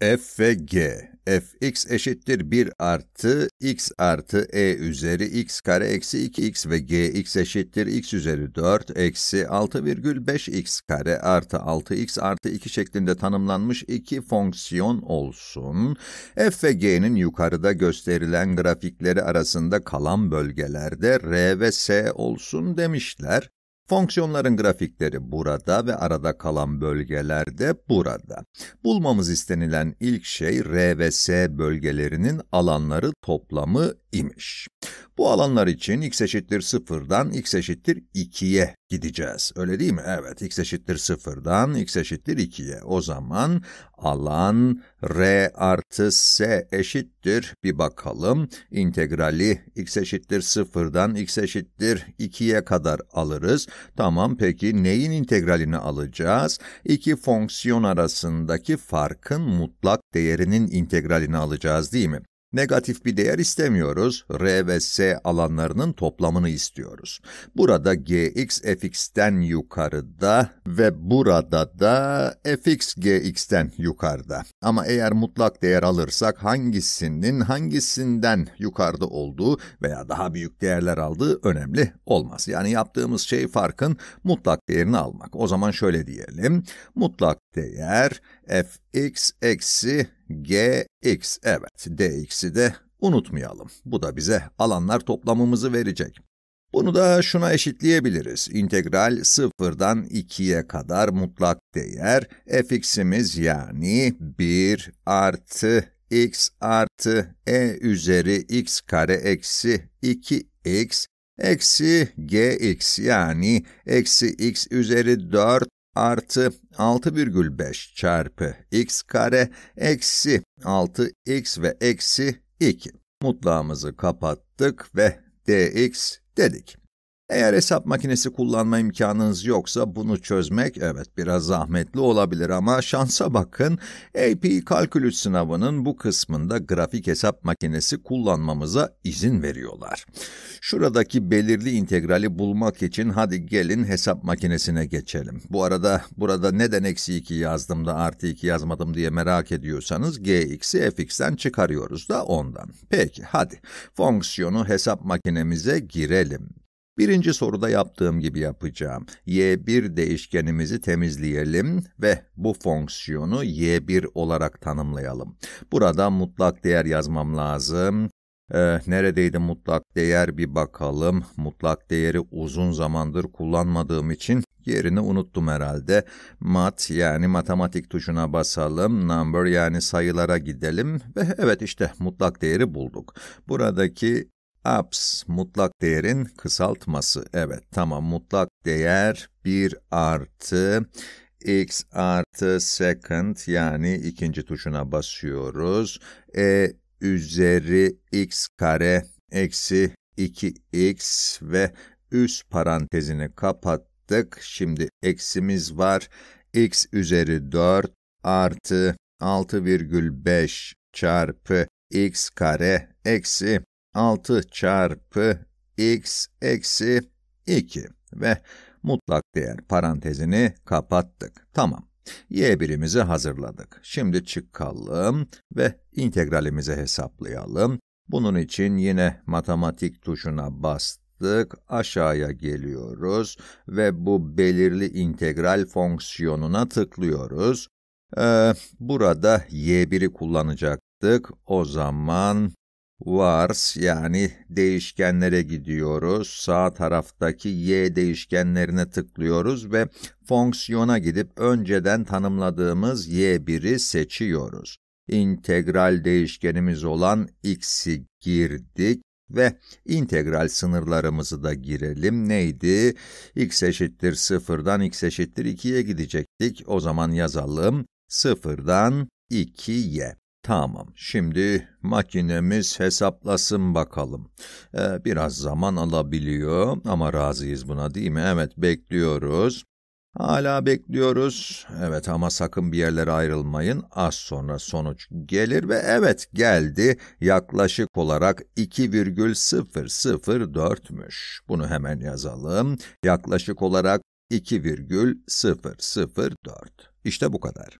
f ve g. fx eşittir 1 artı x artı e üzeri x kare eksi 2x ve gx eşittir x üzeri 4 eksi 6,5x kare artı 6x artı 2 şeklinde tanımlanmış iki fonksiyon olsun. f ve g'nin yukarıda gösterilen grafikleri arasında kalan bölgelerde r ve s olsun demişler. Fonksiyonların grafikleri burada ve arada kalan bölgeler de burada. Bulmamız istenilen ilk şey R ve S bölgelerinin alanları toplamı imiş. Bu alanlar için x eşittir 0'dan x eşittir 2'ye gideceğiz. Öyle değil mi? Evet, x eşittir 0'dan x eşittir 2'ye. O zaman alan r artı s eşittir. Bir bakalım. İntegrali x eşittir 0'dan x eşittir 2'ye kadar alırız. Tamam peki neyin integralini alacağız? İki fonksiyon arasındaki farkın mutlak değerinin integralini alacağız değil mi? Negatif bir değer istemiyoruz, R ve S alanlarının toplamını istiyoruz. Burada gx fx'ten yukarıda ve burada da fx gx'ten yukarıda. Ama eğer mutlak değer alırsak hangisinin hangisinden yukarıda olduğu veya daha büyük değerler aldığı önemli olmaz. Yani yaptığımız şey farkın mutlak değerini almak. O zaman şöyle diyelim, mutlak değer fx eksi gx evet dx'i de unutmayalım. Bu da bize alanlar toplamımızı verecek. Bunu da şuna eşitleyebiliriz. İntegral 0'dan 2'ye kadar mutlak değer fx'imiz yani 1 artı x artı e üzeri x kare eksi 2x eksi gx yani eksi x üzeri 4 artı 6,5 çarpı x kare eksi 6x ve eksi 2. Mutlağımızı kapattık ve dx dedik. Eğer hesap makinesi kullanma imkanınız yoksa bunu çözmek evet biraz zahmetli olabilir ama şansa bakın AP kalkülüs sınavının bu kısmında grafik hesap makinesi kullanmamıza izin veriyorlar. Şuradaki belirli integrali bulmak için hadi gelin hesap makinesine geçelim. Bu arada burada neden eksi 2 yazdım da artı 2 yazmadım diye merak ediyorsanız gx'i fx'ten çıkarıyoruz da ondan. Peki hadi fonksiyonu hesap makinemize girelim. Birinci soruda yaptığım gibi yapacağım. Y1 değişkenimizi temizleyelim ve bu fonksiyonu Y1 olarak tanımlayalım. Burada mutlak değer yazmam lazım. Ee, neredeydi mutlak değer bir bakalım. Mutlak değeri uzun zamandır kullanmadığım için yerini unuttum herhalde. Mat yani matematik tuşuna basalım. Number yani sayılara gidelim ve evet işte mutlak değeri bulduk. Buradaki Abs, mutlak değerin kısaltması. Evet, tamam. Mutlak değer 1 artı x artı second yani ikinci tuşuna basıyoruz. e üzeri x kare eksi 2x ve üst parantezini kapattık. Şimdi eksimiz var. x üzeri 4 artı 6,5 çarpı x kare eksi 6 çarpı x eksi 2 ve mutlak değer parantezini kapattık. Tamam. Y birimizi hazırladık. Şimdi çıkalım ve integralimizi hesaplayalım. Bunun için yine matematik tuşuna bastık. Aşağıya geliyoruz ve bu belirli integral fonksiyonuna tıklıyoruz. Ee, burada y1'i kullanacaktık. O zaman Vars yani değişkenlere gidiyoruz. Sağ taraftaki y değişkenlerine tıklıyoruz ve fonksiyona gidip önceden tanımladığımız y1'i seçiyoruz. İntegral değişkenimiz olan x'i girdik ve integral sınırlarımızı da girelim. Neydi? x eşittir 0'dan x eşittir 2'ye gidecektik. O zaman yazalım. 0'dan 2y. Tamam, şimdi makinemiz hesaplasın bakalım. Ee, biraz zaman alabiliyor ama razıyız buna değil mi? Evet, bekliyoruz. Hala bekliyoruz. Evet ama sakın bir yerlere ayrılmayın. Az sonra sonuç gelir ve evet geldi. Yaklaşık olarak 2,004'müş. Bunu hemen yazalım. Yaklaşık olarak 2,004. İşte bu kadar.